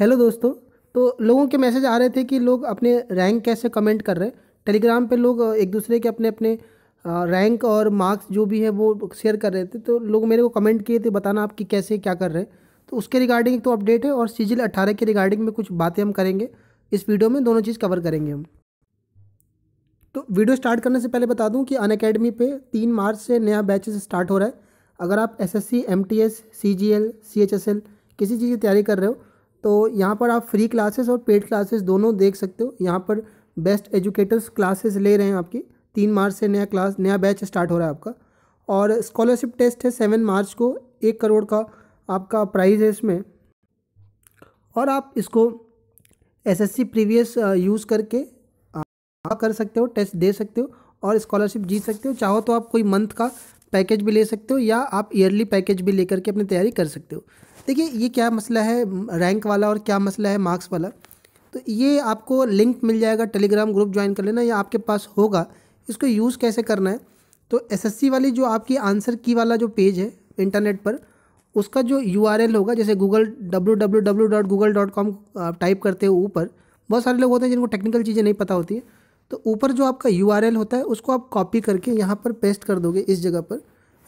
hello दोस्तों तो लोगों के मैसेज आ रहे थे कि लोग अपने रैंक कैसे कमेंट कर रहे हैं टेलीग्राम पे लोग एक दूसरे के अपने अपने रैंक और मार्क्स जो भी है वो शेयर कर रहे थे तो लोग मेरे को कमेंट किए थे बताना आप कि कैसे क्या कर रहे हैं तो उसके रिगार्डिंग तो अपडेट है और सीजिल अट्ठारह के रिगार्डिंग में कुछ बातें हम करेंगे इस वीडियो में दोनों चीज़ कवर करेंगे हम तो वीडियो स्टार्ट करने से पहले बता दूँ कि अन अकेडमी पर तीन मार्च से नया बैचेस स्टार्ट हो रहा है अगर आप S S C M T S C G L C H S L किसी चीज़ की तैयारी कर रहे हो तो यहाँ पर आप फ्री क्लासेस और पेड क्लासेस दोनों देख सकते हो यहाँ पर बेस्ट एजुकेटर्स क्लासेस ले रहे हैं आपकी तीन मार्च से नया क्लास नया बैच स्टार्ट हो रहा है आपका और स्कॉलरशिप टेस्ट है सेवन मार्च को एक करोड़ का आपका प्राइज़ है इसमें और आप इसको एसएससी प्रीवियस यूज़ करके कर सकते हो टेस्ट दे सकते हो और स्कॉलरशिप जीत सकते हो चाहो तो आप कोई मंथ का पैकेज भी ले सकते हो या आप ईयरली पैकेज भी लेकर के अपनी तैयारी कर सकते हो देखिए ये क्या मसला है रैंक वाला और क्या मसला है मार्क्स वाला तो ये आपको लिंक मिल जाएगा टेलीग्राम ग्रुप ज्वाइन कर लेना या आपके पास होगा इसको यूज़ कैसे करना है तो एसएससी वाली जो आपकी आंसर की वाला जो पेज है इंटरनेट पर उसका जो यू होगा जैसे Google W W W dot Google dot com type करते हो ऊपर बहुत सारे लोग होते हैं जिनको टेक्निकल चीज़ें नहीं पता होती है तो ऊपर जो आपका यू होता है उसको आप कॉपी करके यहाँ पर पेस्ट कर दोगे इस जगह पर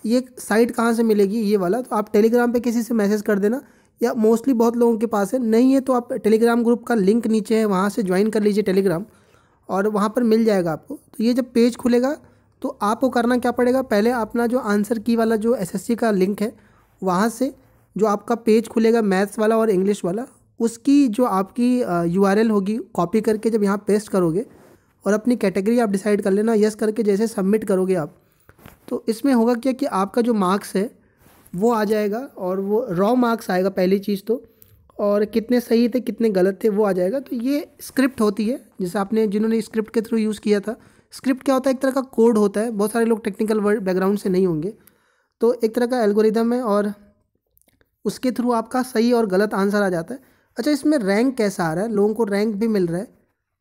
ये साइट कहाँ से मिलेगी ये वाला तो आप टेलीग्राम पे किसी से मैसेज कर देना या मोस्टली बहुत लोगों के पास है नहीं है तो आप टेलीग्राम ग्रुप का लिंक नीचे है वहाँ से ज्वाइन कर लीजिए टेलीग्राम और वहाँ पर मिल जाएगा आपको तो ये जब पेज खुलेगा तो आपको करना क्या पड़ेगा पहले अपना जो आंसर की वाला जो एस का लिंक है वहाँ से जो आपका पेज खुलेगा मैथ्स वाला और इंग्लिश वाला उसकी जो आपकी यू होगी कॉपी करके जब यहाँ पेस्ट करोगे और अपनी कैटेगरी आप डिसाइड कर लेना यस करके जैसे सबमिट करोगे आप तो इसमें होगा क्या कि आपका जो मार्क्स है वो आ जाएगा और वो रॉ मार्क्स आएगा पहली चीज़ तो और कितने सही थे कितने गलत थे वो आ जाएगा तो ये स्क्रिप्ट होती है जैसे आपने जिन्होंने स्क्रिप्ट के थ्रू यूज़ किया था स्क्रिप्ट क्या होता है एक तरह का कोड होता है बहुत सारे लोग टेक्निकल वर्ड बैकग्राउंड से नहीं होंगे तो एक तरह का एल्गोरिदम है और उसके थ्रू आपका सही और गलत आंसर आ जाता है अच्छा इसमें रैंक कैसा आ रहा है लोगों को रैंक भी मिल रहा है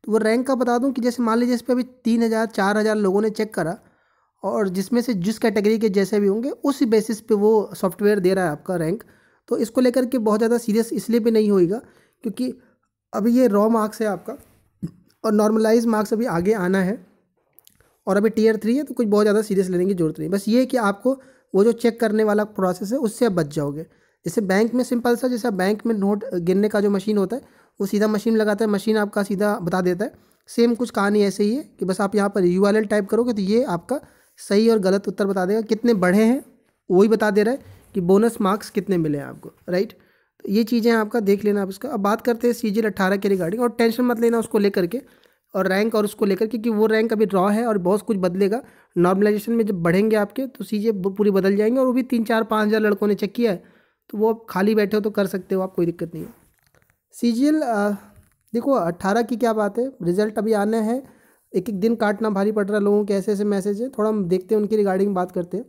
तो वो रैंक का बता दूं कि जैसे मान लीजिए इस पर अभी तीन हज़ार चार हज़ार लोगों ने चेक करा और जिसमें से जिस कैटेगरी के जैसे भी होंगे उसी बेसिस पे वो सॉफ्टवेयर दे रहा है आपका रैंक तो इसको लेकर के बहुत ज़्यादा सीरियस इसलिए भी नहीं होएगा क्योंकि अभी ये रॉ मार्क्स है आपका और नॉर्मलाइज मार्क्स अभी आगे आना है और अभी टीयर थ्री है तो कुछ बहुत ज़्यादा सीरियस लेने की जरूरत नहीं बस ये कि आपको वो जो चेक करने वाला प्रोसेस है उससे आप बच जाओगे जैसे बैंक में सिंपल सा जैसे बैंक में नोट गिनने का जो मशीन होता है वो सीधा मशीन लगाता है मशीन आपका सीधा बता देता है सेम कुछ कहानी ऐसे ही है कि बस आप यहाँ पर यू टाइप करोगे तो ये आपका सही और गलत उत्तर बता देगा कितने बढ़े हैं वही बता दे रहा है कि बोनस मार्क्स कितने मिले हैं आपको राइट तो ये चीज़ें आपका देख लेना आप इसका अब बात करते हैं सी जी अट्ठारह के रिगार्डिंग और टेंशन मत लेना उसको लेकर के और रैंक और उसको लेकर क्योंकि वो रैंक अभी ड्रॉ है और बहुत कुछ बदलेगा नॉर्मलाइजेशन में जब बढ़ेंगे आपके तो सीजे पूरी बदल जाएंगे और वो भी तीन चार पाँच हज़ार लड़कों ने चेक किया है तो वो आप खाली बैठे हो तो कर सकते हो आप कोई दिक्कत नहीं है सी देखो अट्ठारह की क्या बात है रिजल्ट अभी आना है एक एक दिन काटना भारी पड़ रहा है लोगों के ऐसे ऐसे मैसेज है थोड़ा हम देखते हैं उनकी रिगार्डिंग बात करते हैं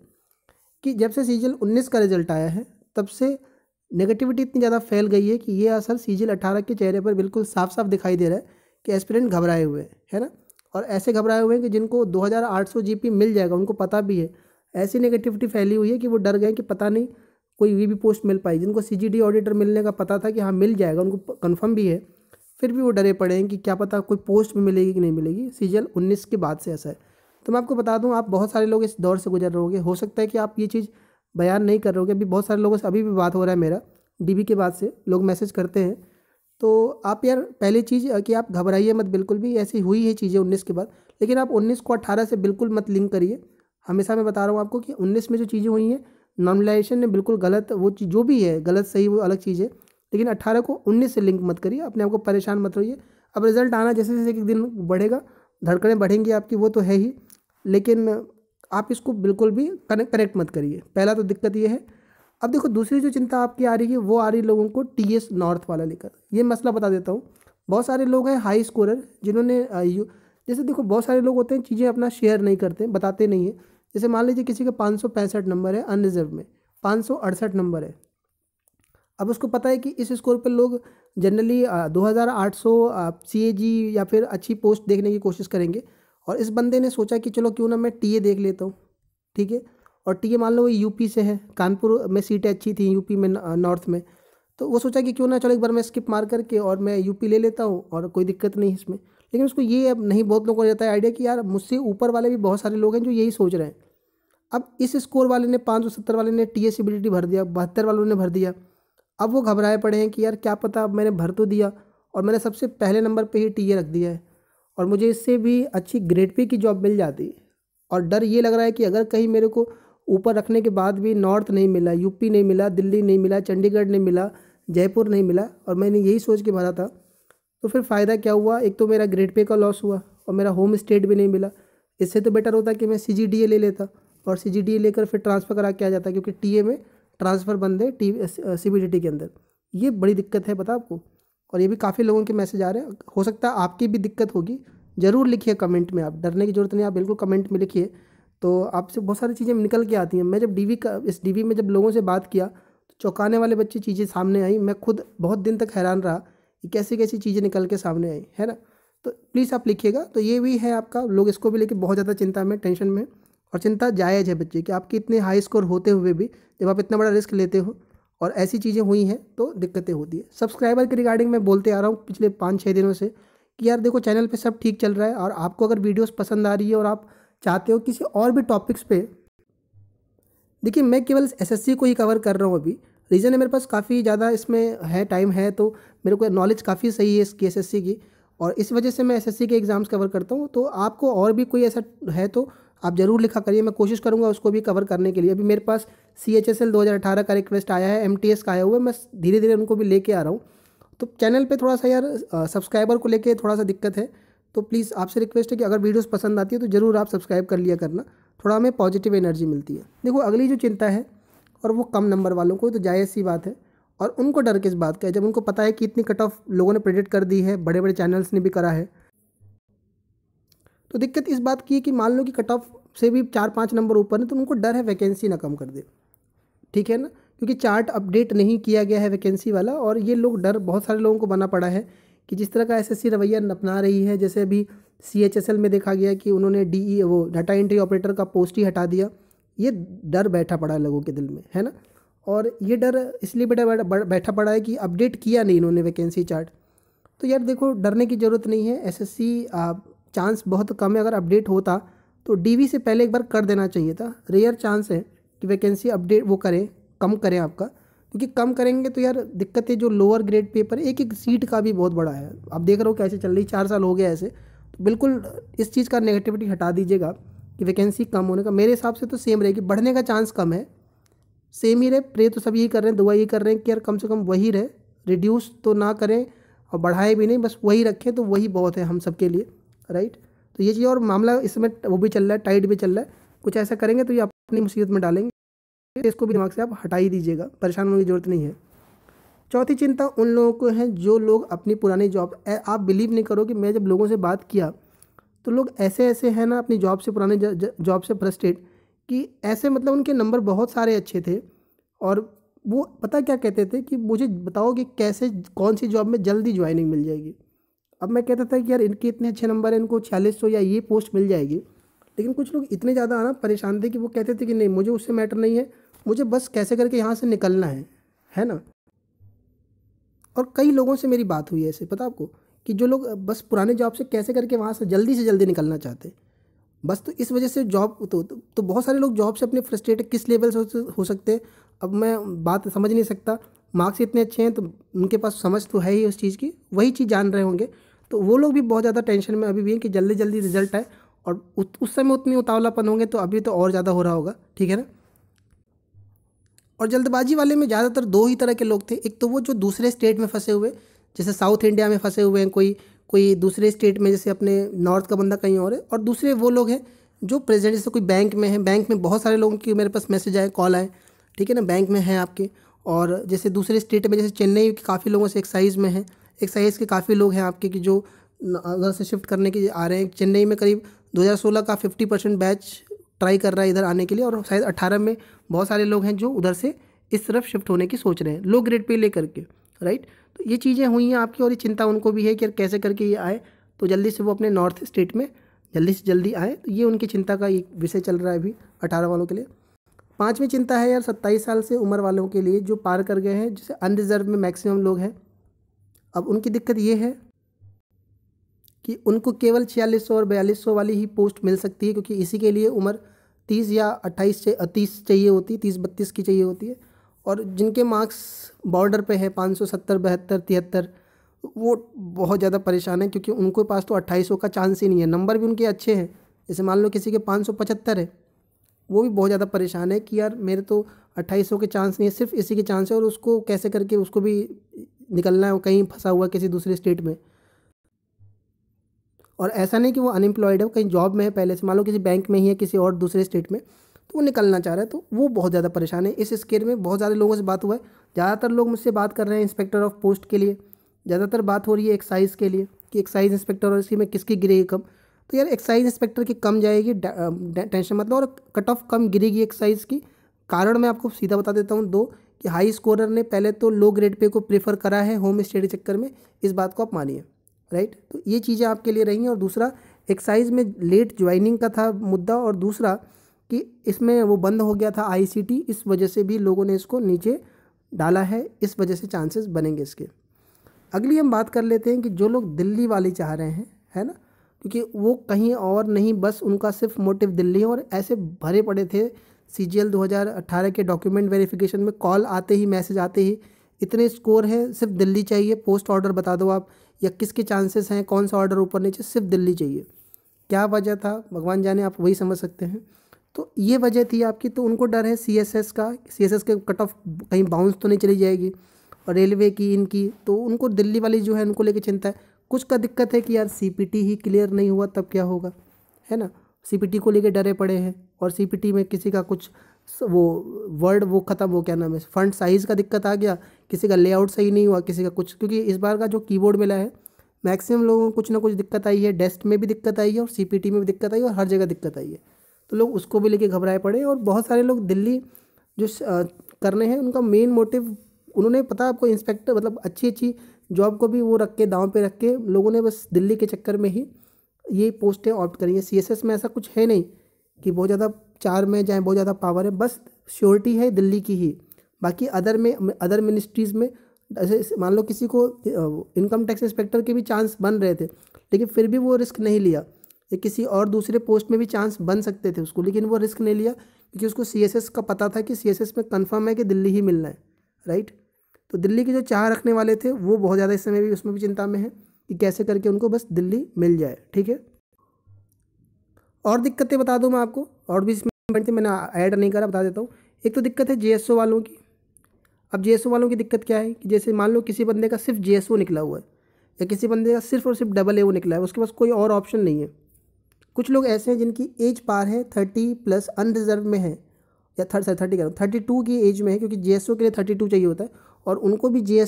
कि जब से सीजल उन्नीस का रिजल्ट आया है तब से नेगेटिविटी इतनी ज़्यादा फैल गई है कि ये असर सीजल अट्ठारह के चेहरे पर बिल्कुल साफ साफ दिखाई दे रहा है कि एस्पिरेंट घबराए हुए हैं है ना और ऐसे घबराए हुए हैं कि जिनको दो हज़ार मिल जाएगा उनको पता भी है ऐसी नेगेटिविटी फैली हुई है कि वो डर गए कि पता नहीं कोई वी भी पोस्ट मिल पाई जिनको सी ऑडिटर मिलने का पता था कि हाँ मिल जाएगा उनको कन्फर्म भी है फिर भी वो डरे पड़े हैं कि क्या पता कोई पोस्ट भी मिलेगी कि नहीं मिलेगी सीजल उन्नीस के बाद से ऐसा है तो मैं आपको बता दूँ आप बहुत सारे लोग इस दौर से गुजर रहोगे हो सकता है कि आप ये चीज़ बयान नहीं कर रहोगे अभी बहुत सारे लोगों से अभी भी बात हो रहा है मेरा डीबी के बाद से लोग मैसेज करते हैं तो आप यार पहली चीज़ कि आप घबराइए मत बिल्कुल भी ऐसी हुई है चीज़ें उन्नीस के बाद लेकिन आप उन्नीस को अट्ठारह से बिल्कुल मत लिंक करिए हमेशा मैं बता रहा हूँ आपको कि उन्नीस में जो चीज़ें हुई हैं नॉर्मलाइजेशन ने बिल्कुल गलत वो चीज़ जो भी है गलत सही वो अलग चीज़ है लेकिन अट्ठारह को उन्नीस से लिंक मत करिए अपने आप को परेशान मत रहिए अब रिजल्ट आना जैसे जैसे एक दिन बढ़ेगा धड़कने बढ़ेंगी आपकी वो तो है ही लेकिन आप इसको बिल्कुल भी कनेक्ट करेक्ट मत करिए पहला तो दिक्कत ये है अब देखो दूसरी जो चिंता आपकी आ रही है वो आ रही है लोगों को टी एस नॉर्थ वाला लेकर ये मसला बता देता हूँ बहुत सारे लोग हैं हाई स्कोरर जिन्होंने जैसे देखो बहुत सारे लोग होते हैं चीज़ें अपना शेयर नहीं करते बताते नहीं हैं जैसे मान लीजिए किसी का पाँच नंबर है अनरिजर्व में पाँच नंबर है अब उसको पता है कि इस स्कोर पर लोग जनरली 2800 सीएजी या फिर अच्छी पोस्ट देखने की कोशिश करेंगे और इस बंदे ने सोचा कि चलो क्यों ना मैं टीए देख लेता हूँ ठीक है और टीए मान लो वो यूपी से है कानपुर में सीटें अच्छी थी यूपी में नॉर्थ में तो वो सोचा कि क्यों ना चलो एक बार मैं स्किप मार करके और मैं यूपी ले लेता हूँ और कोई दिक्कत नहीं इसमें लेकिन उसको ये अब नहीं बहुत लोगों को जाता है आइडिया कि यार मुझसे ऊपर वाले भी बहुत सारे लोग हैं जो यही सोच रहे हैं अब इस स्कोर वाले ने पाँच सौ सत्तर वाले ने टी एस भर दिया बहत्तर वालों ने भर दिया अब वो घबराए पड़े हैं कि यार क्या पता अब मैंने भर तो दिया और मैंने सबसे पहले नंबर पर ही टी ए रख दिया है और मुझे इससे भी अच्छी ग्रेड पे की जॉब मिल जाती और डर ये लग रहा है कि अगर कहीं मेरे को ऊपर रखने के बाद भी नॉर्थ नहीं मिला यूपी नहीं मिला दिल्ली नहीं मिला चंडीगढ़ नहीं मिला जयपुर नहीं मिला और मैंने यही सोच के भरा था तो फिर फ़ायदा क्या हुआ एक तो मेरा ग्रेड पे का लॉस हुआ और मेरा होम स्टेट भी नहीं मिला इससे तो बेटर होता कि मैं सी ले लेता और सी लेकर फिर ट्रांसफ़र करा के आ जाता क्योंकि टी में ट्रांसफ़र बंद है टी सी के अंदर ये बड़ी दिक्कत है पता आपको और ये भी काफ़ी लोगों के मैसेज आ रहे हैं हो सकता है आपकी भी दिक्कत होगी ज़रूर लिखिए कमेंट में आप डरने की ज़रूरत नहीं आप बिल्कुल कमेंट में लिखिए तो आपसे बहुत सारी चीज़ें निकल के आती हैं मैं जब डीवी का इस डीवी में जब लोगों से बात किया तो चौंकाने वाले बच्चे चीज़ें सामने आई मैं खुद बहुत दिन तक हैरान रहा कैसी कैसी चीज़ें निकल के सामने आई है ना तो प्लीज़ आप लिखिएगा तो ये भी है आपका लोग इसको भी लेके बहुत ज़्यादा चिंता में टेंशन में और चिंता जायज़ है बच्चे कि आपके इतने हाई स्कोर होते हुए भी जब आप इतना बड़ा रिस्क लेते हो और ऐसी चीज़ें हुई हैं तो दिक्कतें होती है सब्सक्राइबर के रिगार्डिंग मैं बोलते आ रहा हूँ पिछले पाँच छः दिनों से कि यार देखो चैनल पर सब ठीक चल रहा है और आपको अगर वीडियोज़ पसंद आ रही है और आप चाहते हो किसी और भी टॉपिक्स पे देखिए मैं केवल एसएससी को ही कवर कर रहा हूँ अभी रीज़न है मेरे पास काफ़ी ज़्यादा इसमें है टाइम है तो मेरे को नॉलेज काफ़ी सही है इसकी एस की और इस वजह से मैं एस के एग्ज़ाम्स कवर करता हूँ तो आपको और भी कोई ऐसा है तो आप ज़रूर लिखा करिए मैं कोशिश करूँगा उसको भी कवर करने के लिए अभी मेरे पास सी एच एस एल दो हज़ार अठारह का रिक्वेस्ट आया है एम टी एस का आया हुआ है मैं धीरे धीरे उनको भी लेके आ रहा हूँ तो चैनल पे थोड़ा सा यार सब्सक्राइबर को लेके थोड़ा सा दिक्कत है तो प्लीज़ आपसे रिक्वेस्ट है कि अगर वीडियोस पसंद आती है तो ज़रूर आप सब्सक्राइब कर लिया करना थोड़ा हमें पॉजिटिव एनर्जी मिलती है देखो अगली जो चिंता है और वो कम नंबर वालों को तो जायज़ सी बात है और उनको डर किस बात का है जब उनको पता है कि इतनी कट ऑफ लोगों ने प्रेडिक्ट कर दी है बड़े बड़े चैनल्स ने भी करा है तो दिक्कत इस बात की है कि मान लो कि कट ऑफ से भी चार पाँच नंबर ऊपर है तो उनको डर है वैकेंसी ना कम कर दे ठीक है ना क्योंकि चार्ट अपडेट नहीं किया गया है वैकेंसी वाला और ये लोग डर बहुत सारे लोगों को बना पड़ा है कि जिस तरह का एस रवैया अपना रही है जैसे अभी सी में देखा गया कि उन्होंने डी e वो डाटा एंट्री ऑपरेटर का पोस्ट ही हटा दिया ये डर बैठा पड़ा है लोगों के दिल में है ना और ये डर इसलिए बेटा बैठा पड़ा है कि अपडेट किया नहीं इन्होंने वैकेंसी चार्ट तो यार देखो डरने की ज़रूरत नहीं है एस एस चांस बहुत कम है अगर अपडेट होता तो डी से पहले एक बार कर देना चाहिए था रेयर चांस है कि वैकेंसी अपडेट वो करें कम करें आपका क्योंकि कम करेंगे तो यार दिक्कत है जो लोअर ग्रेड पेपर एक एक सीट का भी बहुत बड़ा है आप देख रहे हो कैसे चल रही चार साल हो गया ऐसे तो बिल्कुल इस चीज़ का नेगेटिविटी हटा दीजिएगा कि वैकेंसी कम होने का मेरे हिसाब से तो सेम रहेगी बढ़ने का चांस कम है सेम ही रहे प्रे तो सब यही कर रहे हैं दुआ यही कर रहे हैं कि यार कम से कम वही रहे रिड्यूस तो ना करें और बढ़ाए भी नहीं बस वही रखें तो वही बहुत है हम सब के लिए राइट तो ये चीज़ और मामला इस समय वो भी चल रहा है टाइट भी चल रहा है कुछ ऐसा करेंगे तो ये अपनी मुसीबत में डालेंगे इसको भी दिमाग से आप हटा ही दीजिएगा परेशान होने की ज़रूरत नहीं है चौथी चिंता उन लोगों को है जो लोग अपनी पुरानी जॉब आप बिलीव नहीं करो कि मैं जब लोगों से बात किया तो लोग ऐसे ऐसे हैं ना अपनी जॉब से पुराने जॉब से फ्रस्ट्रेट कि ऐसे मतलब उनके नंबर बहुत सारे अच्छे थे और वो पता क्या कहते थे कि मुझे बताओ कि कैसे कौन सी जॉब में जल्दी ज्वाइनिंग मिल जाएगी अब मैं कहता था कि यार इनके इतने अच्छे नंबर हैं इनको छियालीस सौ या ये पोस्ट मिल जाएगी लेकिन कुछ लोग इतने ज़्यादा आना परेशान थे कि वो कहते थे कि नहीं मुझे उससे मैटर नहीं है मुझे बस कैसे करके यहाँ से निकलना है है ना और कई लोगों से मेरी बात हुई ऐसे पता आपको कि जो लोग बस पुराने जॉब से कैसे करके वहाँ से जल्दी से जल्दी निकलना चाहते बस तो इस वजह से जॉब तो, तो, बहुत सारे लोग जॉब से अपने फ्रस्ट्रेट किस लेवल से हो सकते हैं अब मैं बात समझ नहीं सकता मार्क्स इतने अच्छे हैं तो उनके पास समझ तो है ही उस चीज़ की वही चीज़ जान रहे होंगे तो वो लोग भी बहुत ज़्यादा टेंशन में अभी भी हैं कि जल्दी जल्दी रिजल्ट आए और उस समय उतनी उतावलापन होंगे तो अभी तो और ज़्यादा हो रहा होगा ठीक है ना और जल्दबाजी वाले में ज़्यादातर दो ही तरह के लोग थे एक तो वो जो दूसरे स्टेट में फंसे हुए जैसे साउथ इंडिया में फंसे हुए हैं कोई कोई दूसरे स्टेट में जैसे अपने नॉर्थ का बंदा कहीं और है और दूसरे वो लोग हैं जो प्रेजेंट जैसे कोई बैंक में है बैंक में बहुत सारे लोगों की मेरे पास मैसेज आए कॉल आए ठीक है ना बैंक में हैं आपके और जैसे दूसरे स्टेट में जैसे चेन्नई के काफ़ी लोगों से एक्साइज में है एक्साइज के काफ़ी लोग हैं आपके कि जो उधर से शिफ्ट करने के आ रहे हैं चेन्नई में करीब 2016 का 50 परसेंट बैच ट्राई कर रहा है इधर आने के लिए और शायद 18 में बहुत सारे लोग हैं जो उधर से इस तरफ शिफ्ट होने की सोच रहे हैं लो ग्रेड पे लेकर के राइट तो ये चीज़ें हुई हैं आपकी और ये चिंता उनको भी है कि कैसे करके ये आए तो जल्दी से वो अपने नॉर्थ स्टेट में जल्दी से जल्दी आए तो ये उनकी चिंता का एक विषय चल रहा है अभी अठारह वालों के लिए पाँचवीं चिंता है यार सत्ताईस साल से उम्र वालों के लिए जो पार कर गए हैं जैसे अनरिजर्व में मैक्सिमम लोग हैं अब उनकी दिक्कत ये है कि उनको केवल छियालीस सौ और बयालीस सौ वाली ही पोस्ट मिल सकती है क्योंकि इसी के लिए उम्र तीस या अट्ठाईस तीस चाहिए होती है तीस बत्तीस की चाहिए होती है और जिनके मार्क्स बॉर्डर पे है पाँच सौ सत्तर बहत्तर तिहत्तर वो बहुत ज़्यादा परेशान है क्योंकि उनके पास तो अट्ठाईस सौ का चांस ही नहीं है नंबर भी उनके अच्छे हैं जैसे मान लो किसी के पाँच सौ पचहत्तर है वो भी बहुत ज़्यादा परेशान है कि यार मेरे तो अट्ठाईस सौ के चांस नहीं है सिर्फ इसी के चांस है और उसको कैसे करके उसको भी निकलना है कहीं फंसा हुआ किसी दूसरे स्टेट में और ऐसा नहीं कि वो अनएम्प्लॉयड है कहीं जॉब में है पहले से मान लो किसी बैंक में ही है किसी और दूसरे स्टेट में तो वो निकलना चाह रहा है तो वो बहुत ज़्यादा परेशान है इस स्केल में बहुत ज़्यादा लोगों से बात हुआ है ज़्यादातर लोग मुझसे बात कर रहे हैं इंस्पेक्टर ऑफ पोस्ट के लिए ज़्यादातर बात हो रही है एक्साइज के लिए कि एक्साइज इंस्पेक्टर और इसी में किसकी गिरेगी कम तो यार एक्साइज इंस्पेक्टर की कम जाएगी टेंशन मतलब और कट ऑफ कम गिरेगी एक्साइज की कारण मैं आपको सीधा बता देता हूँ दो कि हाई स्कोरर ने पहले तो लो ग्रेड पे को प्रेफर करा है होम स्टेडी चक्कर में इस बात को आप मानिए राइट तो ये चीज़ें आपके लिए रही हैं और दूसरा एक्साइज में लेट ज्वाइनिंग का था मुद्दा और दूसरा कि इसमें वो बंद हो गया था आईसीटी इस वजह से भी लोगों ने इसको नीचे डाला है इस वजह से चांसेस बनेंगे इसके अगली हम बात कर लेते हैं कि जो लोग दिल्ली वाले चाह रहे हैं है ना क्योंकि वो कहीं और नहीं बस उनका सिर्फ मोटिव दिल्ली है और ऐसे भरे पड़े थे सी जी एल दो हज़ार अट्ठारह के डॉक्यूमेंट वेरीफिकेशन में कॉल आते ही मैसेज आते ही इतने स्कोर हैं सिर्फ दिल्ली चाहिए पोस्ट ऑर्डर बता दो आप या किसके चांसेस हैं कौन सा ऑर्डर ऊपर नीचे सिर्फ दिल्ली चाहिए क्या वजह था भगवान जाने आप वही समझ सकते हैं तो ये वजह थी आपकी तो उनको डर है सी एस एस का सी एस एस के कट ऑफ कहीं बाउंस तो नहीं चली जाएगी और रेलवे की इनकी तो उनको दिल्ली वाली जो है उनको लेके चिंता है कुछ का दिक्कत है कि यार सी पी टी ही क्लियर नहीं हुआ तब क्या होगा है ना सी पी टी को लेके डरे पड़े हैं और सी पी टी में किसी का कुछ वो वर्ड वो ख़त्म हो क्या नाम है फंड साइज़ का दिक्कत आ गया किसी का लेआउट सही नहीं हुआ किसी का कुछ क्योंकि इस बार का जो कीबोर्ड मिला है मैक्सिमम लोगों को कुछ ना कुछ दिक्कत आई है डेस्ट में भी दिक्कत आई है और सी में भी दिक्कत आई है और हर जगह दिक्कत आई है तो लोग उसको भी लेके घबराए पड़े और बहुत सारे लोग दिल्ली जो करने हैं उनका मेन मोटिव उन्होंने पता आपको इंस्पेक्टर मतलब अच्छी अच्छी जॉब को भी वो रख के दाव पे रख के लोगों ने बस दिल्ली के चक्कर में ही ये पोस्टें ऑप्ट करी हैं सी में ऐसा कुछ है नहीं कि बहुत ज़्यादा चार में चाहे बहुत ज़्यादा पावर है बस श्योरिटी है दिल्ली की ही बाकी अदर में अदर मिनिस्ट्रीज़ में ऐसे मान लो किसी को इनकम टैक्स इंस्पेक्टर के भी चांस बन रहे थे लेकिन फिर भी वो रिस्क नहीं लिया या किसी और दूसरे पोस्ट में भी चांस बन सकते थे उसको लेकिन वो रिस्क नहीं लिया क्योंकि उसको सी का पता था कि सी में कन्फर्म है कि दिल्ली ही मिलना है राइट तो दिल्ली के जो चाह रखने वाले थे वो बहुत ज़्यादा इस समय भी उसमें भी चिंता में है कि कैसे करके उनको बस दिल्ली मिल जाए ठीक है और दिक्कतें बता दूँ मैं आपको और भी इसमें थी मैंने ऐड नहीं करा बता देता हूँ एक तो दिक्कत है जे वालों की अब जे वालों की दिक्कत क्या है कि जैसे मान लो किसी बंदे का सिर्फ जे निकला हुआ है या किसी बंदे का सिर्फ और सिर्फ डबल ए निकला है उसके पास कोई और ऑप्शन नहीं है कुछ लोग ऐसे हैं जिनकी एज पार है थर्टी प्लस अनरिजर्व में है या थर्ड सर थर्टी करूँ थर्टी टू की एज में है क्योंकि जे के लिए थर्टी टू चाहिए होता है और उनको भी जे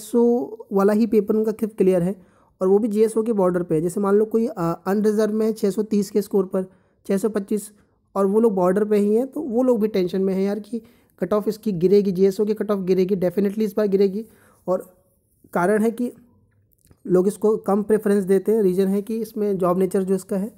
वाला ही पेपर उनका क्लियर है और वो भी जे के बॉर्डर पर है जैसे मान लो कोई अनरिजर्व में है छः के स्कोर पर छः और वो लोग बॉर्डर पे ही हैं तो वो लोग भी टेंशन में हैं यार कि कट ऑफ इसकी गिरेगी जे की कट ऑफ गिरेगी डेफिनेटली इस बार गिरेगी और कारण है कि लोग इसको कम प्रेफरेंस देते हैं रीज़न है कि इसमें जॉब नेचर जो इसका है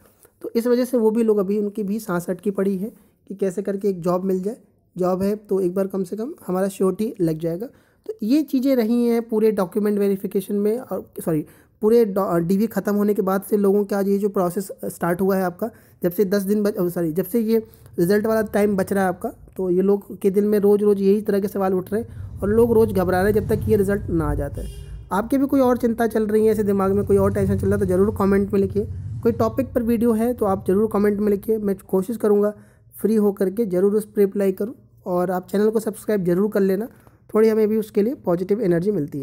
तो इस वजह से वो भी लोग अभी उनकी भी सांस अटकी पड़ी है कि कैसे करके एक जॉब मिल जाए जॉब है तो एक बार कम से कम हमारा श्योरिटी लग जाएगा तो ये चीज़ें रही हैं पूरे डॉक्यूमेंट वेरिफिकेशन में और सॉरी पूरे डीवी ख़त्म होने के बाद से लोगों का आज ये जो प्रोसेस स्टार्ट हुआ है आपका जब से दस दिन बच सॉरी जब से ये रिजल्ट वाला टाइम बच रहा है आपका तो ये लोग के दिल में रोज़ रोज़ यही तरह के सवाल उठ रहे हैं और लोग रोज़ घबरा रहे हैं जब तक ये रिज़ल्ट ना आ जाता है आपके भी कोई और चिंता चल रही है ऐसे दिमाग में कोई और टेंशन चल रहा है तो ज़रूर कमेंट में लिखिए कोई टॉपिक पर वीडियो है तो आप ज़रूर कमेंट में लिखिए मैं कोशिश करूँगा फ्री हो करके ज़रूर उस पर रिप्लाई करूँ और आप चैनल को सब्सक्राइब ज़रूर कर लेना थोड़ी हमें भी उसके लिए पॉजिटिव एनर्जी मिलती है